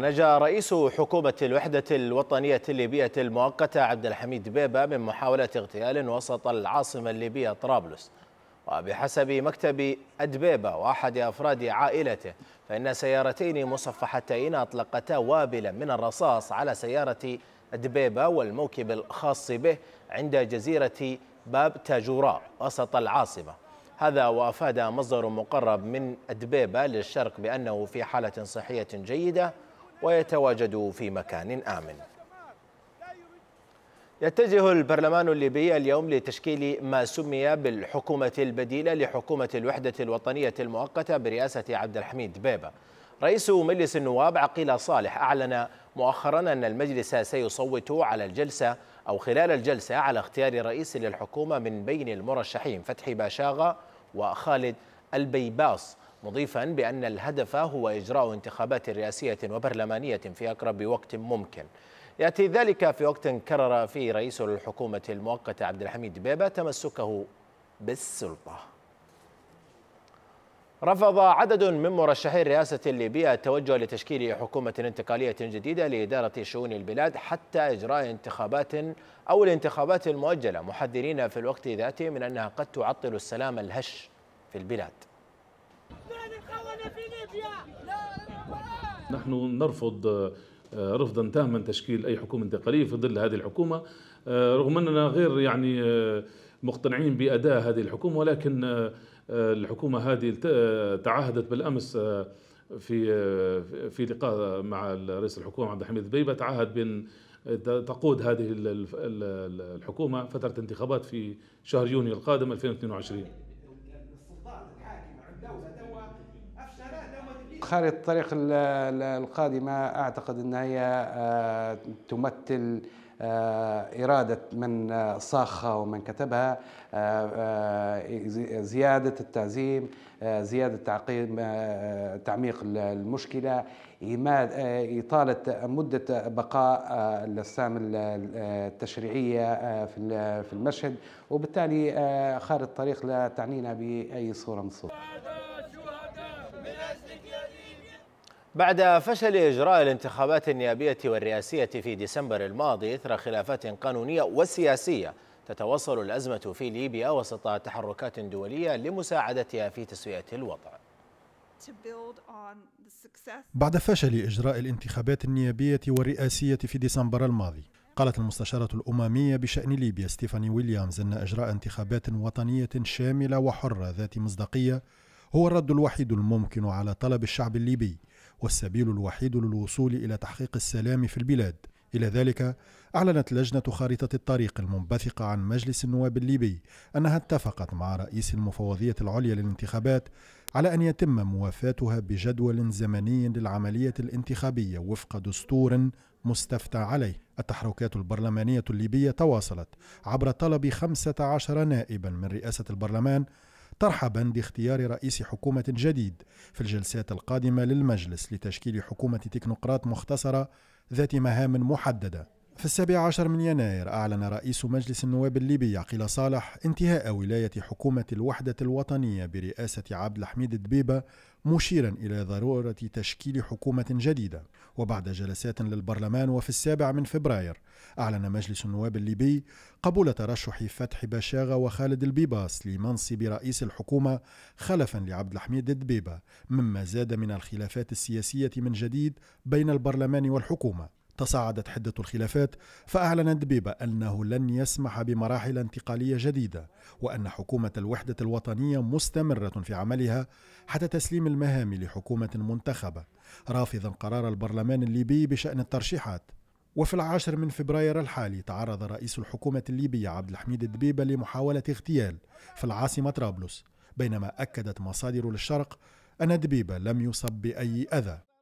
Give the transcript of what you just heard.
نجا رئيس حكومة الوحدة الوطنية الليبية المؤقتة عبد الحميد بيبا من محاولة اغتيال وسط العاصمة الليبية طرابلس وبحسب مكتب أدبيبا وأحد أفراد عائلته فإن سيارتين مصفحتين أطلقتا وابلا من الرصاص على سيارة أدبيبا والموكب الخاص به عند جزيرة باب تاجوراء وسط العاصمة هذا وأفاد مصدر مقرب من أدبيبا للشرق بأنه في حالة صحية جيدة ويتواجدوا في مكان آمن يتجه البرلمان الليبي اليوم لتشكيل ما سمي بالحكومة البديلة لحكومة الوحدة الوطنية المؤقتة برئاسة عبد الحميد بيبة رئيس مجلس النواب عقيل صالح أعلن مؤخرا أن المجلس سيصوت على الجلسة أو خلال الجلسة على اختيار رئيس للحكومة من بين المرشحين فتحي باشاغا وخالد البيباص مضيفا بأن الهدف هو إجراء انتخابات رئاسية وبرلمانية في أقرب وقت ممكن يأتي ذلك في وقت كرر فيه رئيس الحكومة المؤقتة عبد الحميد بيبة تمسكه بالسلطة رفض عدد من مرشحي الرئاسة الليبية التوجه لتشكيل حكومة انتقالية جديدة لإدارة شؤون البلاد حتى إجراء انتخابات أو الانتخابات المؤجلة محذرين في الوقت ذاته من أنها قد تعطل السلام الهش في البلاد نحن نرفض آه، رفضا تاما تشكيل اي حكومه انتقاليه في ظل هذه الحكومه آه، رغم اننا غير يعني آه، مقتنعين باداء هذه الحكومه ولكن الحكومه هذه تعهدت بالامس في في لقاء مع رئيس الحكومه عبد الحميد البيبه تعهد بان تقود هذه الحكومه فتره انتخابات في شهر يونيو القادم 2022 خارطة الطريق القادمة أعتقد أنها هي آه، تمثل آه، إرادة من آه، صاخها ومن كتبها زيادة التعزيم زيادة تعميق المشكلة إطالة مدة بقاء الأجسام التشريعية في المشهد وبالتالي خارطة الطريق لا تعنينا بأي صورة من الصور بعد فشل إجراء الانتخابات النيابية والرئاسية في ديسمبر الماضي إثر خلافات قانونية وسياسية تتواصل الأزمة في ليبيا وسط تحركات دولية لمساعدتها في تسوية الوضع بعد فشل إجراء الانتخابات النيابية والرئاسية في ديسمبر الماضي قالت المستشارة الأممية بشأن ليبيا ستيفاني ويليامز أن إجراء انتخابات وطنية شاملة وحرة ذات مصداقية هو الرد الوحيد الممكن على طلب الشعب الليبي والسبيل الوحيد للوصول إلى تحقيق السلام في البلاد إلى ذلك أعلنت لجنة خارطة الطريق المنبثقة عن مجلس النواب الليبي أنها اتفقت مع رئيس المفوضية العليا للانتخابات على أن يتم موافاتها بجدول زمني للعملية الانتخابية وفق دستور مستفتى عليه التحركات البرلمانية الليبية تواصلت عبر طلب 15 نائبا من رئاسة البرلمان ترحبا باختيار رئيس حكومة جديد في الجلسات القادمة للمجلس لتشكيل حكومة تكنوقراط مختصرة ذات مهام محددة في السابع عشر من يناير أعلن رئيس مجلس النواب الليبي عقيل صالح انتهاء ولاية حكومة الوحدة الوطنية برئاسة عبد الحميد الدبيبة مشيرا إلى ضرورة تشكيل حكومة جديدة وبعد جلسات للبرلمان وفي السابع من فبراير أعلن مجلس النواب الليبي قبول ترشح فتح بشاغة وخالد البيباس لمنصب رئيس الحكومة خلفا لعبد الحميد الدبيبة مما زاد من الخلافات السياسية من جديد بين البرلمان والحكومة تصاعدت حدة الخلافات فأعلن دبيبة أنه لن يسمح بمراحل انتقالية جديدة وأن حكومة الوحدة الوطنية مستمرة في عملها حتى تسليم المهام لحكومة منتخبة رافضا قرار البرلمان الليبي بشأن الترشيحات وفي العاشر من فبراير الحالي تعرض رئيس الحكومة الليبية عبد الحميد الدبيبة لمحاولة اغتيال في العاصمة طرابلس بينما أكدت مصادر للشرق أن دبيبة لم يصب بأي أذى